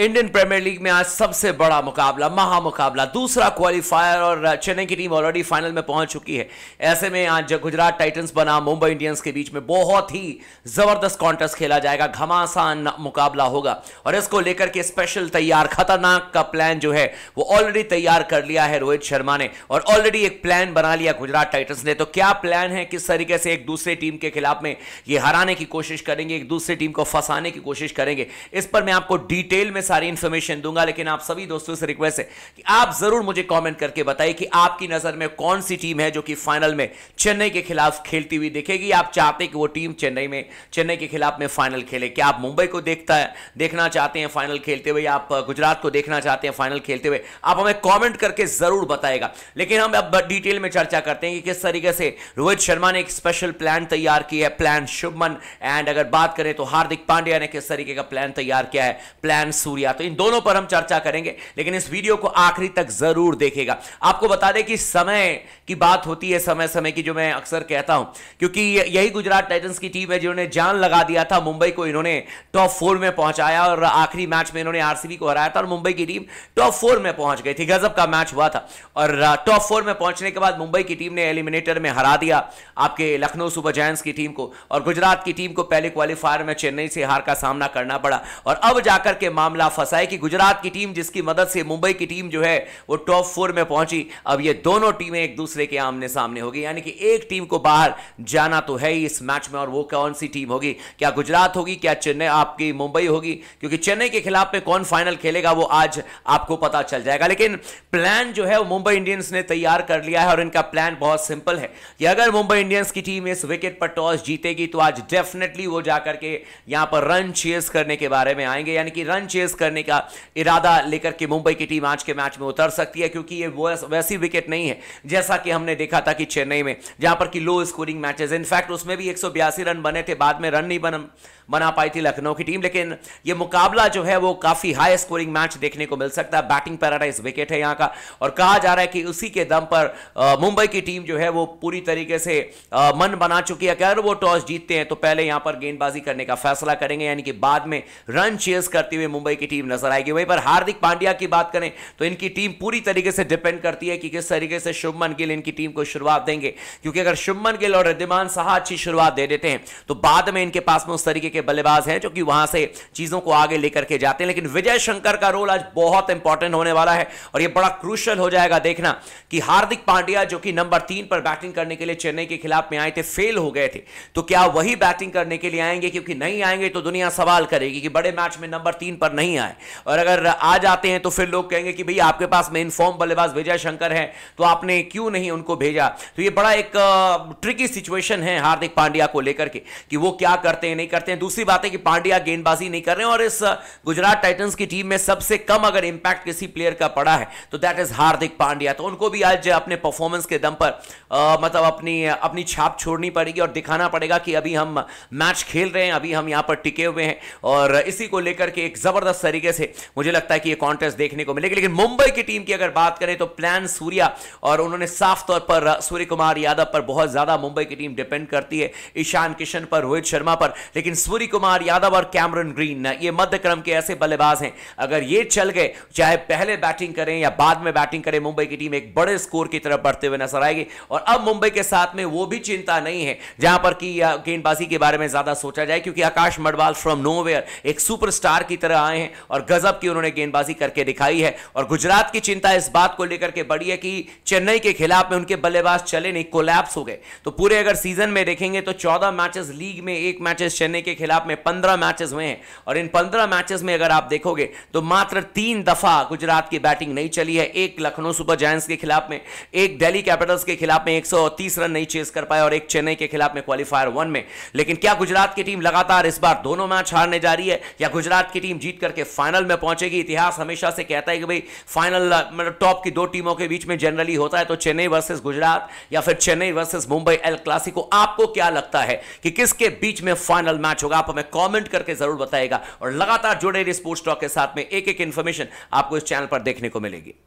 Indian premiere league में आज सबसे बड़ा मुकाबला महा मुकाबला दूसरा क्वालिफायर और चेन्नई की टीम ऑलरेडी फाइनल में पहुंच चुकी है ऐसे में आज गुजरात टाइटंस बना मुंबई इंडियंस के बीच में बहुत ही जबरदस्त कॉन्टेस्ट खेला जाएगा घमासान मुकाबला होगा और इसको लेकर के स्पेशल तैयार खतरनाक का प्लान जो है वो ऑलरेडी तैयार कर लिया है रोहित शर्मा ने और ऑलरेडी एक प्लान बना लिया गुजरात टाइटन्स ने तो क्या प्लान है किस तरीके से एक दूसरे टीम के खिलाफ में ये हराने की कोशिश करेंगे एक दूसरे टीम को फंसाने की कोशिश करेंगे इस पर मैं आपको डिटेल में सारी इंफॉर्मेशन दूंगा लेकिन आप सभी दोस्तों से रिक्वेस्ट है कि आप जरूर मुझे कमेंट करके बताइए कि आपकी नजर में कौन सी टीम है जो कि फाइनल में चेन्नई के खिलाफ खेलती हुई दिखेगी आप चाहते कि वो टीम चेन्नई में चेन्नई के खिलाफ में फाइनल खेले क्या आप मुंबई को देखता है देखना चाहते हैं फाइनल खेलते हुए आप गुजरात को देखना चाहते हैं फाइनल खेलते हुए आप हमें कॉमेंट करके जरूर बताएगा लेकिन हम अब डिटेल में चर्चा करते हैं कि किस तरीके से रोहित शर्मा ने एक स्पेशल प्लान तैयार किया है प्लान शुभमन एंड अगर बात करें तो हार्दिक पांड्या ने किस तरीके का प्लान तैयार किया है प्लान सूर्य सूर्या तो इन दोनों पर हम चर्चा करेंगे लेकिन इस वीडियो को आखिरी तक जरूर देखेगा आपको बता दें कि समय की बात होती है समय समय की जो मैं अक्सर कहता हूं क्योंकि यही गुजरात टाइटन्स की टीम है जिन्होंने जान लगा दिया था मुंबई को इन्होंने टॉप फोर में पहुंचाया और आखिरी मैच में इन्होंने आरसीबी को हराया था और मुंबई की टीम टॉप फोर में पहुंच गई थी गजब का मैच हुआ था और टॉप फोर में पहुंचने के बाद मुंबई की टीम ने एलिमिनेटर में हरा दिया आपके लखनऊ सुपर जायंट्स की टीम को और गुजरात की टीम को पहले क्वालिफायर में चेन्नई से हार का सामना करना पड़ा और अब जाकर के मामला ना फंसा है कि गुजरात की टीम जिसकी मदद से मुंबई की टीम जो है वो टॉप फोर में पहुंची अब ये दोनों टीमें एक दूसरे के आमने सामने होगी यानी कि एक टीम को बाहर जाना तो है ही इस मैच में और वो कौन सी टीम होगी क्या गुजरात होगी क्या चेन्नई आपकी मुंबई होगी क्योंकि चेन्नई के खिलाफ में कौन फाइनल खेलेगा वो आज आपको पता चल जाएगा लेकिन प्लान जो है वो मुंबई इंडियंस ने तैयार कर लिया है और इनका प्लान बहुत सिंपल है कि अगर मुंबई इंडियंस की टीम इस विकेट पर टॉस जीतेगी तो आज डेफिनेटली वो जाकर के यहां पर रन चेस करने के बारे में आएंगे यानी कि रन चेस करने का इरादा लेकर के मुंबई की टीम आज के मैच में उतर सकती है क्योंकि ये वैसी विकेट नहीं है जैसा कि हमने देखा था कि चेन्नई में जहां पर कि लो स्कोरिंग मैचेस इनफैक्ट उसमें भी एक रन बने थे बाद में रन नहीं बन बना पाई थी लखनऊ की टीम लेकिन ये मुकाबला जो है वो काफी हाई स्कोरिंग मैच देखने को मिल सकता है बैटिंग पैराडाइज विकेट है यहाँ का और कहा जा रहा है कि उसी के दम पर मुंबई की टीम जो है वो पूरी तरीके से आ, मन बना चुकी है अगर वो टॉस जीतते हैं तो पहले यहाँ पर गेंदबाजी करने का फैसला करेंगे यानी कि बाद में रन चेस करते हुए मुंबई की की टीम नजर आएगी वहीं पर हार्दिक पांड्या की बात करें तो इनकी टीम पूरी तरीके से डिपेंड करती है कि किस तरीके से शुभमन गिल इनकी टीम को शुरुआत देंगे क्योंकि अगर शुभमन गिल और रिद्धिमान शाह अच्छी शुरुआत दे देते हैं तो बाद में इनके पास में उस तरीके के बल्लेबाज हैं जो कि वहां से चीजों को आगे लेकर के जाते हैं लेकिन विजय शंकर का रोल आज बहुत इंपॉर्टेंट होने वाला है और यह बड़ा क्रूशल हो जाएगा देखना कि हार्दिक पांड्या जो कि नंबर तीन पर बैटिंग करने के लिए चेन्नई के खिलाफ में आए थे फेल हो गए थे तो क्या वही बैटिंग करने के लिए आएंगे क्योंकि नहीं आएंगे तो दुनिया सवाल करेगी कि बड़े मैच में नंबर तीन पर नहीं नहीं आए और अगर आ जाते हैं तो फिर लोग कहेंगे कि भाई आपके पास मेन फॉर्म बल्लेबाज विजय शंकर है तो आपने क्यों नहीं उनको भेजा तो ये बड़ा एक ट्रिकी सिचुएशन है हार्दिक पांड्या को लेकर के कि वो क्या करते हैं नहीं करते हैं दूसरी बात है कि पांड्या गेंदबाजी नहीं कर रहे हैं और इस गुजरात टाइटन्स की टीम में सबसे कम अगर इंपैक्ट किसी प्लेयर का पड़ा है तो दैट इज हार्दिक पांड्या तो उनको भी आज अपने परफॉर्मेंस के दम पर मतलब अपनी अपनी छाप छोड़नी पड़ेगी और दिखाना पड़ेगा कि अभी हम मैच खेल रहे हैं अभी हम यहां पर टिके हुए हैं और इसी को लेकर के एक जबरदस्त जबरदस्त तरीके से मुझे लगता है कि ये कॉन्टेस्ट देखने को मिलेगी लेकिन मुंबई की टीम की अगर बात करें तो प्लान सूर्या और उन्होंने साफ तौर पर सूर्य कुमार यादव पर बहुत ज्यादा मुंबई की टीम डिपेंड करती है ईशान किशन पर रोहित शर्मा पर लेकिन सूर्य कुमार यादव और कैमरन ग्रीन ये मध्य क्रम के ऐसे बल्लेबाज हैं अगर ये चल गए चाहे पहले बैटिंग करें या बाद में बैटिंग करें मुंबई की टीम एक बड़े स्कोर की तरफ बढ़ते हुए नजर आएगी और अब मुंबई के साथ में वो भी चिंता नहीं है जहां पर कि गेंदबाजी के बारे में ज्यादा सोचा जाए क्योंकि आकाश मडवाल फ्रॉम नोवेयर एक सुपरस्टार की तरह आए हैं हैं और गजब की उन्होंने गेंदबाजी करके दिखाई है और गुजरात की चिंता इस बात को लेकर के बड़ी है कि चेन्नई के खिलाफ में उनके बल्लेबाज चले नहीं कोलैप्स हो गए तो पूरे अगर सीजन में देखेंगे तो चौदह मैचेस लीग में एक मैचेस चेन्नई के खिलाफ में पंद्रह मैचेस हुए हैं और इन पंद्रह मैचेस में अगर आप देखोगे तो मात्र तीन दफा गुजरात की बैटिंग नहीं चली है एक लखनऊ सुपर जायंट्स के खिलाफ में एक दिल्ली कैपिटल्स के खिलाफ में एक रन नहीं चेस कर पाए और एक चेन्नई के खिलाफ में क्वालिफायर वन में लेकिन क्या गुजरात की टीम लगातार इस बार दोनों मैच हारने जा रही है या गुजरात की टीम जीत कर करके फाइनल में पहुंचेगी इतिहास हमेशा से कहता है कि भाई फाइनल मतलब टॉप की दो टीमों के बीच में जनरली होता है तो चेन्नई वर्सेस गुजरात या फिर Chennai versus Mumbai el clasico आपको क्या लगता है कि किसके बीच में फाइनल मैच होगा आप हमें कॉमेंट करके जरूर बताएगा और लगातार जुड़े स्पोर्ट्स टॉक के साथ में एक एक इन्फॉर्मेशन आपको इस चैनल पर देखने को मिलेगी